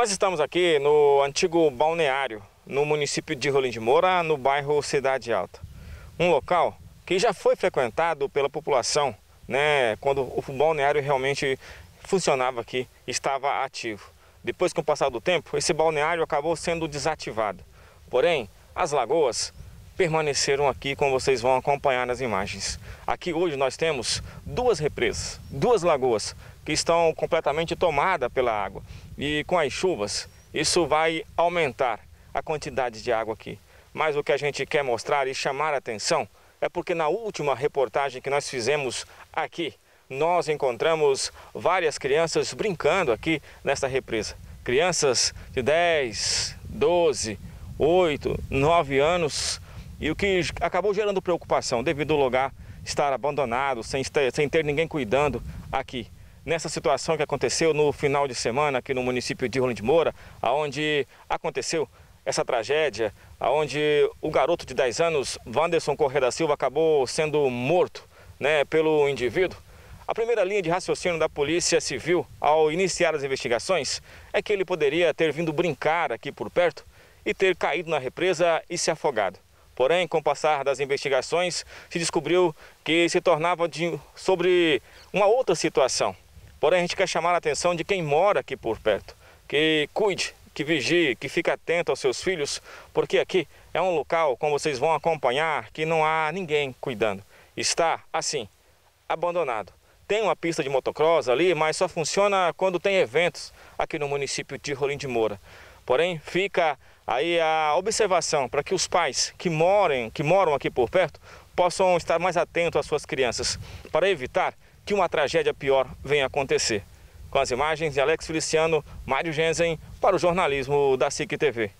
Nós estamos aqui no antigo balneário, no município de Rolim de Moura, no bairro Cidade Alta. Um local que já foi frequentado pela população, né, quando o balneário realmente funcionava aqui, estava ativo. Depois, com o passar do tempo, esse balneário acabou sendo desativado. Porém, as lagoas permaneceram aqui, como vocês vão acompanhar nas imagens. Aqui hoje nós temos duas represas, duas lagoas que estão completamente tomadas pela água. E com as chuvas, isso vai aumentar a quantidade de água aqui. Mas o que a gente quer mostrar e chamar a atenção é porque na última reportagem que nós fizemos aqui, nós encontramos várias crianças brincando aqui nesta represa. Crianças de 10, 12, 8, 9 anos e o que acabou gerando preocupação devido ao lugar estar abandonado, sem ter, sem ter ninguém cuidando aqui. Nessa situação que aconteceu no final de semana aqui no município de Rolim de Moura, aonde aconteceu essa tragédia, aonde o garoto de 10 anos, Wanderson Corrêa da Silva, acabou sendo morto né, pelo indivíduo. A primeira linha de raciocínio da Polícia Civil ao iniciar as investigações é que ele poderia ter vindo brincar aqui por perto e ter caído na represa e se afogado. Porém, com o passar das investigações, se descobriu que se tornava de, sobre uma outra situação. Porém, a gente quer chamar a atenção de quem mora aqui por perto, que cuide, que vigie, que fique atento aos seus filhos, porque aqui é um local, como vocês vão acompanhar, que não há ninguém cuidando. Está, assim, abandonado. Tem uma pista de motocross ali, mas só funciona quando tem eventos aqui no município de Rolim de Moura. Porém, fica aí a observação para que os pais que morem, que moram aqui por perto, possam estar mais atentos às suas crianças, para evitar que uma tragédia pior venha acontecer. Com as imagens de Alex Feliciano, Mário Genzen, para o jornalismo da SIC TV.